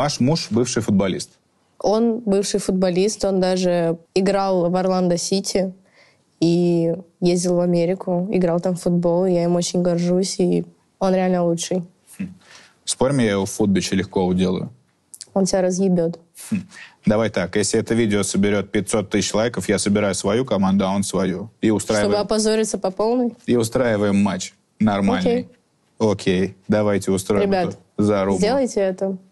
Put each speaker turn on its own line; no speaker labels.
Ваш муж бывший футболист.
Он бывший футболист, он даже играл в Орландо-Сити и ездил в Америку, играл там в футбол. Я им очень горжусь, и он реально лучший. Хм.
Спорим, я его в футбиче легко уделаю?
Он тебя разъебет. Хм.
Давай так, если это видео соберет 500 тысяч лайков, я собираю свою команду, а он свою. И устраиваем... Чтобы
опозориться по полной?
И устраиваем матч нормальный. Окей. Окей, давайте устроим Ребят, эту зарубу.
сделайте это.